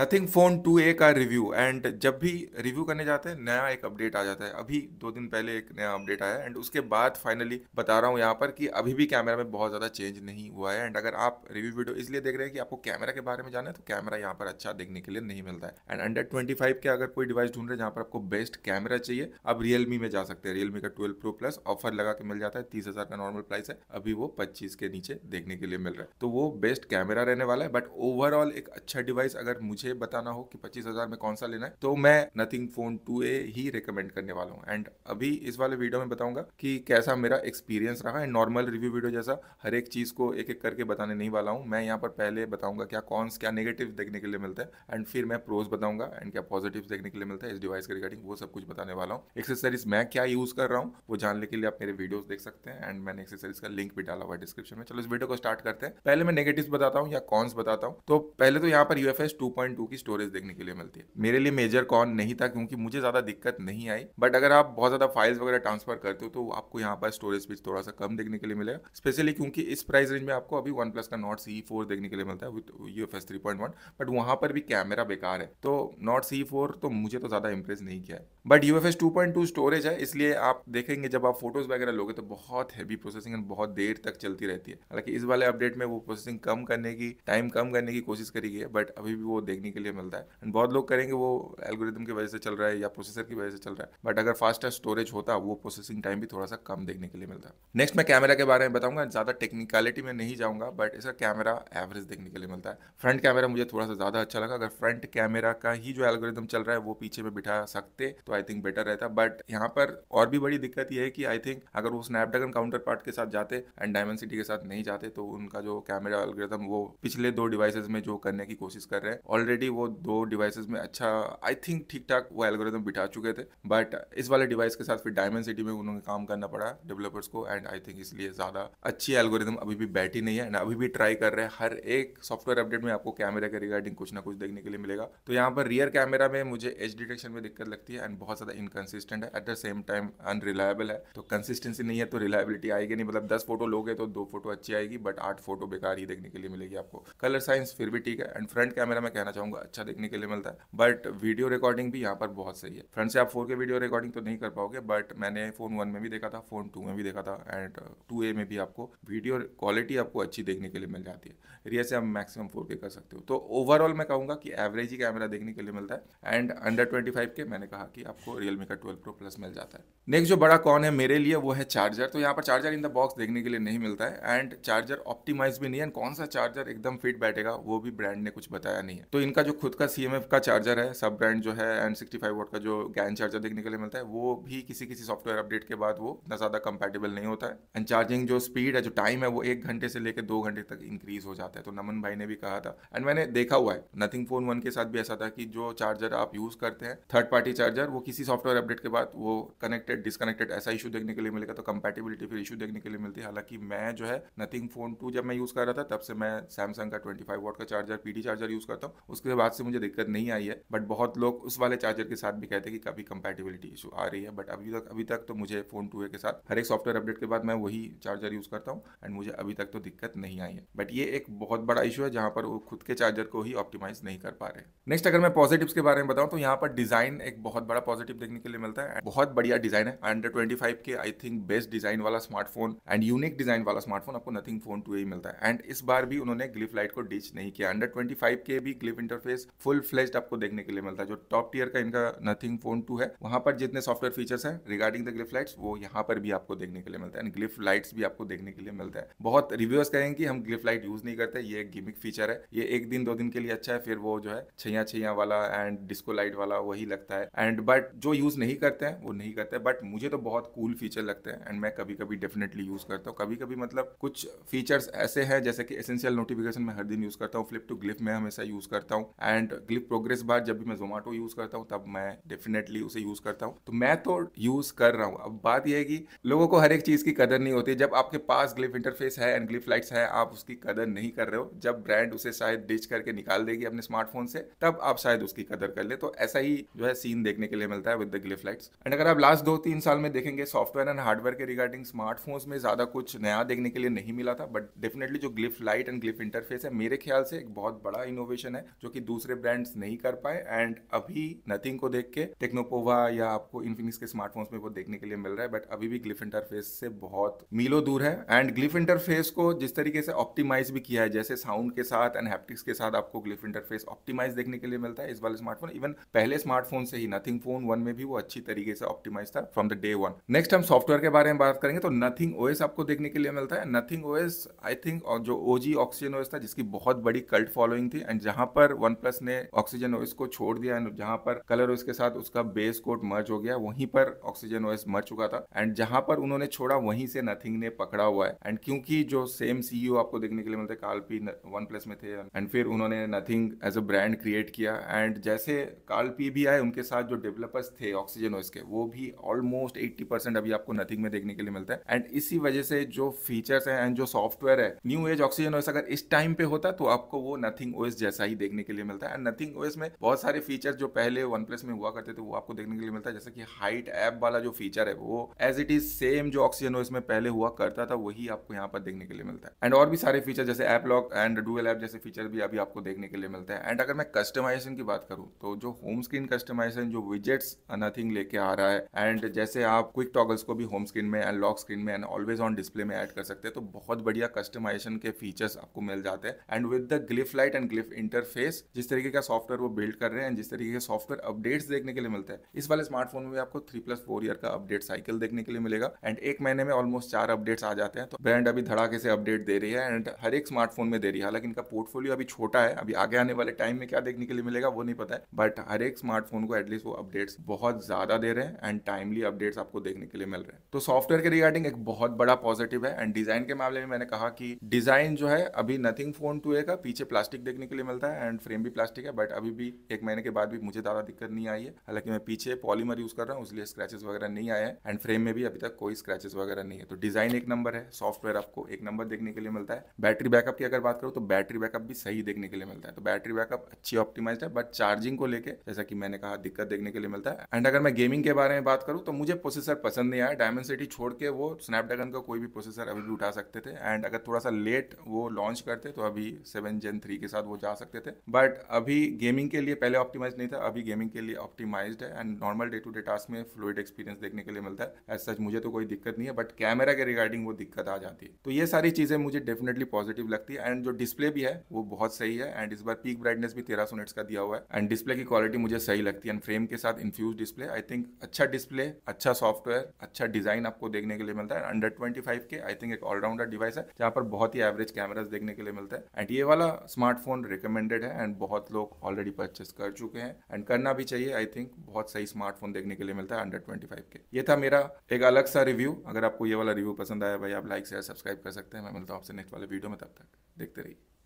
nothing phone two ए का review and जब भी रिव्यू करने जाते हैं नया एक अपडेट आ जाता है अभी दो दिन पहले एक नया अपडेट आया एंड उसके बाद फाइनली बता रहा हूँ यहाँ पर कि अभी भी कैमरा में बहुत ज़्यादा चेंज नहीं हुआ है एंड अगर आप रिव्यू वीडियो इसलिए देख रहे हैं कि आपको कैमरा के बारे में जाना है तो कैमरा यहाँ पर अच्छा देखने के लिए नहीं मिलता है एंड अंडर ट्वेंटी फाइव के अगर कोई डिवाइस ढूंढ रहे जहाँ पर आपको बेस्ट कैमरा चाहिए आप रियलमी में जा सकते हैं रियलमी का ट्वेल्व प्रो प्लस ऑफर लगा के मिल जाता है तीस हजार का नॉर्मल प्राइस है अभी वो पच्चीस के नीचे देखने के लिए मिल रहा है तो वो बेस्ट कैमरा रहने वाला है बट ओवरऑल एक अच्छा डिवाइस अगर मुझे मुझे बताना हो कि पच्चीस हजार में कौन सा लेना है तो मैं नथिंग फोन टू ए ही रिकमेंड करने वाला हूँ एंड अभी इस वाले वीडियो में बताऊंगा कि कैसा मेरा एक्सपीरियंस रहा एंड नॉर्मल रिव्यू वीडियो जैसा हर एक चीज़ को एक एक करके बताने नहीं वाला हूँ मैं यहाँ पर पहले बताऊंगा क्या कॉन्स क्या नेगेटिव देखने के लिए मिलता है एंड फिर मैं प्रोज बताऊंगा एंड क्या पॉजिटिव देखने के लिए मिलता है इस डिवाइस के रिगार्डिंग वो सब कुछ बताने वाला हूँ एक्सेसरीज मैं क्या यूज़ कर रहा हूँ वो जानने के लिए आप मेरे वीडियोस देख सकते हैं एंड मैंने एक्सेसरीज का लिंक भी डाला हुआ डिस्क्रिप्शन में चलो इस वीडियो को स्टार्ट करते हैं पहले मैं नेगेटिव बताता हूँ या कॉन्स बताता हूँ तो पहले तो यहाँ पर UFS two point point two की स्टोरेज देखने के लिए मिलती है मेरे लिए मेजर कॉन नहीं था क्योंकि मुझे ज़्यादा दिक्कत नहीं आई बट अगर आप बहुत ज़्यादा फाइल्स वगैरह ट्रांसफर करते हो तो आपको यहाँ पर स्टोरेज स्पीड थोड़ा सा कम देखने के लिए मिलेगा स्पेशली क्योंकि इस प्राइस रेंज में आपको अभी वन प्लस का नॉट सी फोर देखने के लिए मिलता है with U F S three point one but वहाँ पर भी कैमरा बेकार है तो नॉट सी फोर तो मुझे तो ज़्यादा इंप्रेस नहीं किया है but U F S two point two storage है इसलिए आप देखेंगे जब आप फोटोज वगैरह लोगे तो बहुत हैवी प्रोसेसिंग बहुत देर तक चलती रहती है हालांकि इस वाले अपडेट में वो प्रोसेसिंग कम करने की टाइम कम करने की कोशिश करी गई है बट अभी भी वो देख देखने के लिए मिलता है एंड बहुत लोग करेंगे वो एल्गोरिदम की वजह से चल रहा है या प्रोसेसर की वजह से चल रहा है बट अगर फास्ट स्टोरेज होता वो प्रोसेसिंग टाइम भी थोड़ा सा कम देखने के लिए मिलता है नेक्स्ट मैं कैमरा के बारे में बताऊंगा ज़्यादा टेक्निकलिटी में नहीं जाऊंगा बट इसका कैमरा एवरेज देखने के लिए मिलता है फ्रंट कैमरा मुझे थोड़ा सा ज़्यादा अच्छा लगा अगर फ्रंट कैमरा का ही जो एल्गोरिदम चल रहा है वो पीछे में बिठा सकते तो आई थिंक बेटर रहता बट यहाँ पर और भी बड़ी दिक्कत यह है कि आई थिंक अगर वो स्नैपड्रैगन काउंटर पार्ट के साथ जाते एंड डायमंड सिटी के साथ नहीं जाते तो उनका जो कैमरा एल्गोरिदम वो पिछले दो डिवाइसेज में जो करने की कोशिश कर रहे हैं ऑलरेडी ऑलरेडी वो दो डिवाइसेस में अच्छा आई थिंक ठीक ठाक वो एल्गोरिदम बिठा चुके थे बट इस वाले डिवाइस के साथ फिर डायमंड सिटी में उन्होंने काम करना पड़ा डेवलपर्स को एंड आई थिंक इसलिए ज़्यादा अच्छी एल्गोरिदम अभी भी बैठी नहीं है एंड अभी भी ट्राई कर रहे हैं हर एक सॉफ्टवेयर अपडेट में आपको कैमरा के रिगार्डिंग कुछ ना कुछ देखने के लिए मिलेगा तो यहाँ पर रियर कैमरा में मुझे एच डिटेक्शन में दिक्कत लगती है एंड बहुत ज़्यादा इनकन्सिस्टेंट है at the same time unreliable है तो कंसिस्टेंसी नहीं है तो रिलायबिलिटी आएगी नहीं मतलब दस फोटो लोगे तो दो फोटो अच्छी आएगी बट आठ फोटो बेकार ही देखने के लिए मिलेगी आपको कलर साइंस फिर भी ठीक है एंड फ्रंट कैमरा में कहना चाहूंगा अच्छा देखने के लिए मिलता है बट वीडियो रिकॉर्डिंग भी यहाँ पर बहुत सही है फ्रंट से आप फोर के वीडियो रिकॉर्डिंग तो नहीं कर पाओगे बट मैंने फोन वन में भी देखा था फोन टू में भी देखा था एंड टू ए में भी आपको वीडियो क्वालिटी आपको अच्छी देखने के लिए मिल जाती है रियर से आप मैक्सिमम फोर कर सकते हो तो ओवरऑल मैं कहूँगा कि एवरेज ही कैमरा देखने के लिए मिलता है एंड अंडर ट्वेंटी के मैंने कहा कि आपको रियलमी का ट्वेल्व प्रो प्लस मिल जाता है नेक्स्ट जो बड़ा कौन है मेरे लिए वो है चार्जर तो यहाँ पर चार्जर इन द बॉक्स देखने के लिए नहीं मिलता है एंड चार्जर ऑप्टिमाइज भी नहीं है कौन सा चार्जर एकदम फिट बैठेगा वो भी ब्रांड ने कुछ बताया नहीं है तो इन इनका जो खुद का सी का चार्जर है सब ब्रांड जो है एन सिक्सटी फाइव वोट का जो गैन चार्जर देखने के लिए मिलता है वो भी किसी किसी सॉफ्टवेयर अपडेट के बाद वो इतना ज़्यादा कंपेटेबल नहीं होता है एंड चार्जिंग जो स्पीड है जो टाइम है वो एक घंटे से लेकर दो घंटे तक इंक्रीज हो जाता है तो नमन भाई ने भी कहा था एंड मैंने देखा हुआ है नथिंग फोन वन के साथ भी ऐसा था कि जो चार्जर आप यूज़ करते हैं थर्ड पार्टी चार्जर वो किसी सॉफ्टवेयर अपडेट के बाद वो कनेक्टेड डिसकनेक्टेड ऐसा इशू देखने के लिए मिलेगा तो कंपेटेबिलिटी फिर इशू देखने के लिए मिलती है हालांकि मैं जो है नथिंग फोन टू जब मैं यूज़ कर रहा था तब से मैं सैमसंग का ट्वेंटी फाइव वोट का चार्जर पीडी चार्जर यूज़ करता हूँ उसके बाद से मुझे दिक्कत नहीं आई है बट बहुत लोग उस वाले चार्जर के साथ भी कहते हैं कि कभी कंपेटेबिलिटी इशू आ रही है बट अभी तक अभी तक तो मुझे फोन टू के साथ हर एक सॉफ्टवेयर अपडेट के बाद मैं वही चार्जर यूज करता हूँ एंड मुझे अभी तक तो दिक्कत नहीं आई है बट ये एक बहुत बड़ा इशू है जहां पर वो खुद के चार्जर को ही ऑप्टिमाइज नहीं कर पा रहे नेक्स्ट अगर मैं पॉजिटिव के बारे में बताऊँ तो यहाँ पर डिजाइन एक बहुत बड़ा पॉजिटिव देखने के लिए मिलता है बहुत बढ़िया डिजाइन है अंडर ट्वेंटी के आई थिंक बेस्ट डिजाइन वाला स्मार्टफोन एंड यूनिक डिजाइन वाला स्मार्टफोन आपको नथिंग फोन टू ही मिलता है एंड इस बार भी उन्होंने ग्लिफ लाइट को डिच नहीं किया अंडर ट्वेंटी के भी ग्लिफ इंटरफेस फुल फ्लेज्ड आपको देखने के लिए मिलता है जो टॉप टीयर का इनका नथिंग फोन टू है वहां पर जितने सॉफ्टवेयर फीचर्स हैं रिगार्डिंग द ग्लिफ लाइट्स वो यहाँ पर भी आपको देखने के लिए मिलता है एंड ग्लिफ लाइट्स भी आपको देखने के लिए मिलता है बहुत रिव्यूअर्स कहेंगे कि हम ग्लिफ लाइट यूज नहीं करते ये एक गिमिक फीचर है ये एक दिन दो दिन के लिए अच्छा है फिर वो जो है छिया छिया वाला एंड डिस्को लाइट वाला वही लगता है एंड बट जो यूज नहीं करते हैं वो नहीं करते बट मुझे तो बहुत कूल फीचर लगते हैं एंड मैं कभी कभी डेफिनेटली यूज करता हूँ कभी कभी मतलब कुछ फीचर्स ऐसे हैं जैसे कि एसेंशियल नोटिफिकेशन मैं हर दिन यूज करता हूँ फ्लिप टू ग्लिफ में हमेशा यूज करता हूँ हूँ एंड ग्लिप प्रोग्रेस बार जब भी मैं जोमेटो यूज करता हूँ तब मैं डेफिनेटली उसे यूज करता हूँ तो मैं तो यूज कर रहा हूँ अब बात यह है कि लोगों को हर एक चीज की कदर नहीं होती जब आपके पास ग्लिप इंटरफेस है एंड ग्लिप लाइट्स है आप उसकी कदर नहीं कर रहे हो जब ब्रांड उसे शायद डिच करके निकाल देगी अपने स्मार्टफोन से तब आप शायद उसकी कदर कर ले तो ऐसा ही जो है सीन देखने के लिए मिलता है with the Glyph lights and अगर आप लास्ट दो तीन साल में देखेंगे सॉफ्टवेयर एंड हार्डवेयर के रिगार्डिंग स्मार्टफोन्स में ज्यादा कुछ नया देखने के लिए नहीं मिला था बट डेफिनेटली जो Glyph light and glyph interface है मेरे ख्याल से एक बहुत बड़ा इनोवेशन है जो कि दूसरे ब्रांड्स नहीं कर पाए एंड अभी नथिंग को देख के टेक्नोपोवा या आपको इन्फिनिक्स के स्मार्टफोन्स में वो देखने के लिए मिल रहा है बट अभी भी ग्लिफ इंटरफेस से बहुत मीलो दूर है एंड ग्लिफ इंटरफेस को जिस तरीके से ऑप्टिमाइज भी किया है जैसे साउंड के साथ एंड हैप्टिक्स के साथ आपको ग्लिफ इंटरफेस ऑप्टिमाइज देखने के लिए मिलता है इस वाले स्मार्टफोन इवन पहले स्मार्टफोन से ही नथिंग फोन वन में भी वो अच्छी तरीके से ऑप्टिमाइज था from the day one next हम सॉफ्टवेयर के बारे में बात करेंगे तो नथिंग ओएस आपको देखने के लिए मिलता है नथिंग ओएस आई थिंक और जो ओजी ऑक्सीजन ओएस था जिसकी बहुत बड़ी कल्ट फॉलोइंग थी एंड जहां पर पर वन प्लस ने ऑक्सीजन ओएस को छोड़ दिया एंड जहां पर कलर ओएस के साथ उसका बेस कोट मर्ज हो गया वहीं पर ऑक्सीजन ओएस मर चुका था एंड जहां पर उन्होंने छोड़ा वहीं से नथिंग ने पकड़ा हुआ है एंड क्योंकि जो सेम सीईओ e आपको देखने के लिए मिलते काल पी वन प्लस में थे एंड फिर उन्होंने Nothing as a brand create किया एंड जैसे काल पी भी आए उनके साथ जो डेवलपर्स थे ऑक्सीजन ओएस के वो भी ऑलमोस्ट एट्टी अभी आपको नथिंग में देखने के लिए मिलता है एंड इसी वजह से जो फीचर्स है एंड जो सॉफ्टवेयर है न्यू एज ऑक्सीजन ओएस अगर इस टाइम पे होता तो आपको वो नथिंग ओएस जैसा ही देखने देखने के लिए मिलता है एंड नथिंग ओएस में बहुत सारे फीचर जो पहले वन प्लस में हुआ करते थे वो आपको देखने के लिए मिलता है जैसे कि हाइट ऐप वाला जो फीचर है वो एज इट इज सेम जो ऑक्सीजन ओएस में पहले हुआ करता था वही आपको यहाँ पर देखने के लिए मिलता है एंड और भी सारे फीचर जैसे app lock and dual app जैसे फीचर भी अभी आपको देखने के लिए मिलता है एंड अगर मैं कस्टमाइजेशन की बात करूँ तो जो होम स्क्रीन कस्टमाइजेशन जो विजेट्स नथिंग लेके आ रहा है एंड जैसे आप क्विक टॉगल्स को भी होम स्क्रीन में एंड लॉक स्क्रीन में एंड ऑलवेज ऑन डिस्प्ले में ऐड कर सकते हैं तो बहुत बढ़िया कस्टमाइजेशन के फीचर्स आपको मिल जाते हैं and with the glyph light and glyph interface interface जिस तरीके का सॉफ्टवेयर वो बिल्ड कर रहे हैं जिस तरीके के सॉफ्टवेयर अपडेट्स देखने के लिए मिलते हैं इस वाले स्मार्टफोन में भी आपको थ्री प्लस फोर ईयर का अपडेट साइकिल देखने के लिए मिलेगा एंड एक महीने में ऑलमोस्ट चार अपडेट्स आ जाते हैं तो ब्रांड अभी धड़ाके से अपडेट दे रही है एंड हर एक स्मार्टफोन में दे रही है हालांकि इनका पोर्टफोलियो अभी छोटा है अभी आगे आने वाले टाइम में क्या देखने के लिए मिलेगा वो नहीं पता है बट हर एक स्मार्टफोन को एटलीस्ट वो अपडेट्स बहुत ज्यादा दे रहे हैं एंड टाइमली अपडेट्स आपको देखने के लिए मिल रहे हैं तो सॉफ्टवेयर के रिगार्डिंग एक बहुत बड़ा पॉजिटिव है एंड डिजाइन के मामले में मैंने कहा कि डिजाइन जो है अभी नथिंग फोन टू ए का पीछे प्लास्टिक देखने के लिए मिलता है एंड एंड फ्रेम भी प्लास्टिक है बट अभी भी एक महीने के बाद भी मुझे ज़्यादा दिक्कत नहीं आई है हालांकि मैं पीछे पॉलीमर यूज़ कर रहा हूँ इसलिए स्क्रैचेस वगैरह नहीं आए हैं एंड फ्रेम में भी अभी तक कोई स्क्रैचेस वगैरह नहीं है तो डिज़ाइन एक नंबर है सॉफ्टवेयर आपको एक नंबर देखने के लिए मिलता है बैटरी बैकअप की अगर बात करूँ तो बैटरी बैकअप भी सही देखने के लिए मिलता है तो बैटरी बैकअप अच्छी ऑप्टिमाइज है बट चार्जिंग को लेकर जैसा कि मैंने कहा दिक्कत देखने के लिए मिलता है एंड अगर मैं गेमिंग के बारे में बात करूँ तो मुझे प्रोसेसर पसंद नहीं आया डायमंड सिटी छोड़ के वो स्नैपड्रैगन का कोई भी प्रोसेसर अभी भी उठा सकते थे एंड अगर थोड़ा सा लेट वो लॉन्च करते तो अभी सेवन जेन थ्री के साथ वो जा सकते थे बट अभी गेमिंग के लिए पहले ऑप्टिमाइज नहीं था अभी गेमिंग के लिए ऑप्टिमाइज है and normal day to day task में फ्लूड एक्सपीरियंस देखने के लिए मिलता है एज सच मुझे तो कोई दिक्कत नहीं है बट कैमरा के रिगार्डिंग वो दिक्कत आ जाती है तो ये सारी चीज़ें मुझे डेफिनेटली पॉजिटिव लगती है एंड जो डिस्प्ले भी है वो बहुत सही है एंड इस बार पीक ब्राइटनेस भी तेरह सौ का दिया हुआ है एंड डिस्प्ले की क्वालिटी मुझे सही लगती है एंड फ्रेम के साथ इन्फ्यूज डिस्प्ले आई थिंक अच्छा डिस्प्ले अच्छा सॉफ्टवेयर अच्छा डिजाइन आपको देखने के लिए मिलता है अंडर ट्वेंटी फाइव के आई थिंक एक ऑलराउंडर डिवाइस है जहाँ पर बहुत ही एवरेज कैमराज देखने के लिए मिलता है एंड ये वाला स्मार्टफोन रिकमेंडेड है एंड बहुत लोग ऑलरेडी परचेस कर चुके हैं एंड करना भी चाहिए आई थिंक बहुत सही स्मार्टफोन देखने के लिए मिलता है अंडर ट्वेंटी फाइव के ये था मेरा एक अलग सा रिव्यू अगर आपको ये वाला रिव्यू पसंद आया भाई आप लाइक शेयर सब्सक्राइब कर सकते हैं मैं मिलता हूँ आपसे नेक्स्ट वाले वीडियो में तब तक देखते रहिए